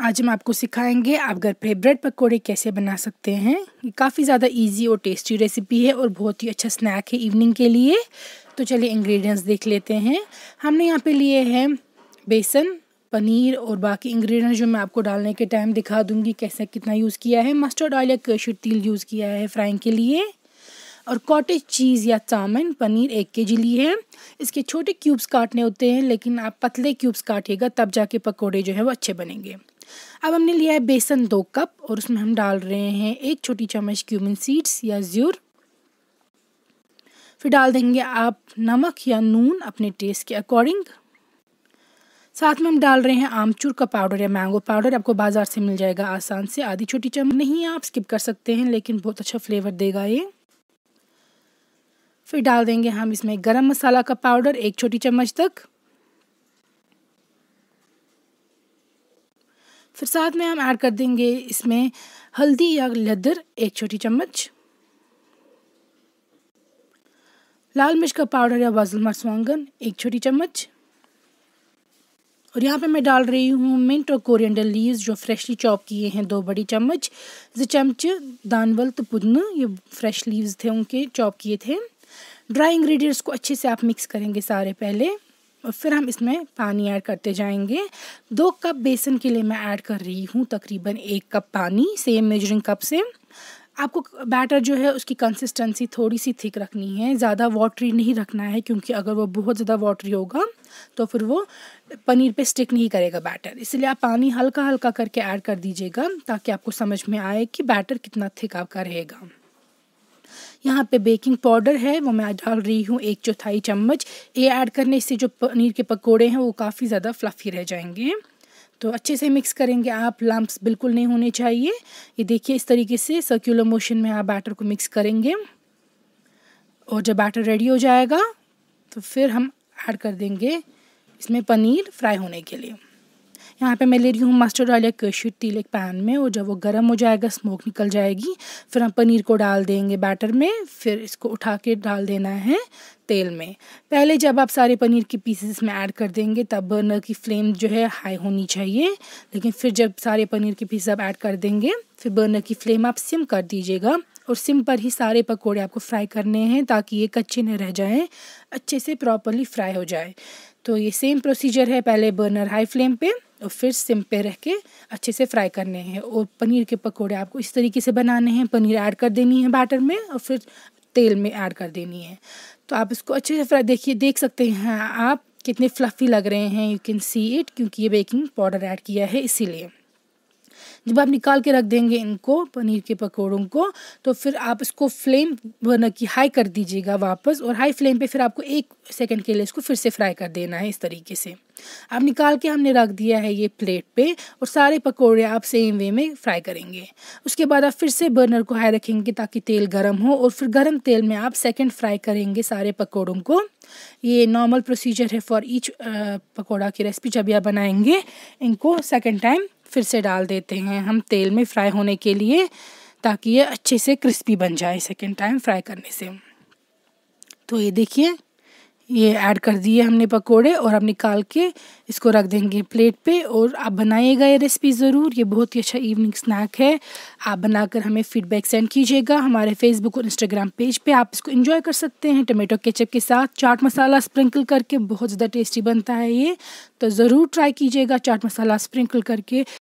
आज हम आपको सिखाएंगे आप घर पे ब्रेड पकौड़े कैसे बना सकते हैं ये काफ़ी ज़्यादा इजी और टेस्टी रेसिपी है और बहुत ही अच्छा स्नैक है इवनिंग के लिए तो चलिए इंग्रेडिएंट्स देख लेते हैं हमने यहाँ पे लिए हैं बेसन पनीर और बाकी इंग्रेडिएंट्स जो मैं आपको डालने के टाइम दिखा दूंगी कैसे कितना यूज़ किया है मस्टर्ड ऑयल या कशर तिल यूज़ किया है फ्राइंग के लिए और कॉटेज चीज़ या चामन पनीर एक के जी ली है इसके छोटे क्यूब्स काटने होते हैं लेकिन आप पतले क्यूब्स काटिएगा तब जाके पकौड़े जो है वो अच्छे बनेंगे अब हमने लिया है बेसन दो कप और उसमें हम डाल रहे हैं एक छोटी चम्मच क्यूमिन सीड्स या ज़्यूर फिर डाल देंगे आप नमक या नून अपने टेस्ट के अकॉर्डिंग साथ में हम डाल रहे हैं आमचूर का पाउडर या मैंगो पाउडर आपको बाज़ार से मिल जाएगा आसान से आधी छोटी चम्मच नहीं आप स्किप कर सकते हैं लेकिन बहुत अच्छा फ्लेवर देगा ये फिर डाल देंगे हम इसमें गरम मसाला का पाउडर एक छोटी चम्मच तक फिर साथ में हम ऐड कर देंगे इसमें हल्दी या लेदर एक छोटी चम्मच लाल मिर्च का पाउडर या बाजल मरसवांगन एक छोटी चम्मच और यहाँ पे मैं डाल रही हूँ मिंट और कोरिएंडर लीव्स जो फ्रेशली चॉप किए हैं दो बड़ी चम्मच जो चमच दानवल तो पुदन ये फ्रेश लीव्स थे उनके चॉप किए थे ड्राई इंग्रेडिएंट्स को अच्छे से आप मिक्स करेंगे सारे पहले और फिर हम इसमें पानी ऐड करते जाएंगे दो कप बेसन के लिए मैं ऐड कर रही हूँ तकरीबन एक कप पानी सेम मेजरिंग कप से आपको बैटर जो है उसकी कंसिस्टेंसी थोड़ी सी थिक रखनी है ज़्यादा वाटरी नहीं रखना है क्योंकि अगर वो बहुत ज़्यादा वाटरी होगा तो फिर वो पनीर पे स्टिक नहीं करेगा बैटर इसलिए आप पानी हल्का हल्का करके ऐड कर दीजिएगा ताकि आपको समझ में आए कि बैटर कितना थिक आपका रहेगा यहाँ पे बेकिंग पाउडर है वो मैं डाल रही हूँ एक चौथाई चम्मच ये ऐड करने से जो पनीर के पकौड़े हैं वो काफ़ी ज़्यादा फ्लफ़ी रह जाएंगे तो अच्छे से मिक्स करेंगे आप लम्ब्स बिल्कुल नहीं होने चाहिए ये देखिए इस तरीके से सर्कुलर मोशन में आप बैटर को मिक्स करेंगे और जब बैटर रेडी हो जाएगा तो फिर हम ऐड कर देंगे इसमें पनीर फ्राई होने के लिए यहाँ पे मैं ले रही हूँ मस्टर्ड ऑयल या कश्मीर तिल एक पैन में और जब वो गर्म हो जाएगा स्मोक निकल जाएगी फिर हम पनीर को डाल देंगे बैटर में फिर इसको उठा के डाल देना है तेल में पहले जब आप सारे पनीर के पीसेस में ऐड कर देंगे तब बर्नर की फ्लेम जो है हाई होनी चाहिए लेकिन फिर जब सारे पनीर के पीसेस आप ऐड कर देंगे फिर बर्नर की फ्लेम आप सिम कर दीजिएगा और सिम पर ही सारे पकोड़े आपको फ्राई करने हैं ताकि ये कच्चे न रह जाएं अच्छे से प्रॉपरली फ्राई हो जाए तो ये सेम प्रोसीजर है पहले बर्नर हाई फ्लेम पे और फिर सिम पे रह के अच्छे से फ्राई करने हैं और पनीर के पकोड़े आपको इस तरीके से बनाने हैं पनीर ऐड कर देनी है बैटर में और फिर तेल में ऐड कर देनी है तो आप इसको अच्छे से फ्राई देखिए देख सकते हैं आप कितने फ्लफ़ी लग रहे हैं यू कैन सी इट क्योंकि ये बेकिंग पाउडर ऐड किया है इसीलिए जब आप निकाल के रख देंगे इनको पनीर के पकौड़ों को तो फिर आप इसको फ्लेम की हाई कर दीजिएगा वापस और हाई फ्लेम पे फिर आपको एक सेकंड के लिए इसको फिर से फ्राई कर देना है इस तरीके से अब निकाल के हमने रख दिया है ये प्लेट पे और सारे पकौड़े आप सेम वे में फ्राई करेंगे उसके बाद आप फिर से बर्नर को हाई रखेंगे ताकि तेल गर्म हो और फिर गर्म तेल में आप सेकंड फ्राई करेंगे सारे पकौड़ों को ये नॉर्मल प्रोसीजर है फॉर ईच पकौड़ा की रेसिपी जब आप बनाएंगे इनको सेकंड टाइम फिर से डाल देते हैं हम तेल में फ्राई होने के लिए ताकि ये अच्छे से क्रिस्पी बन जाए सेकेंड टाइम फ्राई करने से तो ये देखिए ये ऐड कर दिए हमने पकोड़े और हम निकाल के इसको रख देंगे प्लेट पे और आप बनाइएगा ये रेसिपी ज़रूर ये बहुत ही अच्छा इवनिंग स्नैक है आप बनाकर हमें फीडबैक सेंड कीजिएगा हमारे फेसबुक और इंस्टाग्राम पेज पे आप इसको एंजॉय कर सकते हैं टमाटो केचप के साथ चाट मसाला स्प्रिंकल करके बहुत ज़्यादा टेस्टी बनता है ये तो ज़रूर ट्राई कीजिएगा चाट मसाला स्प्रिंकल करके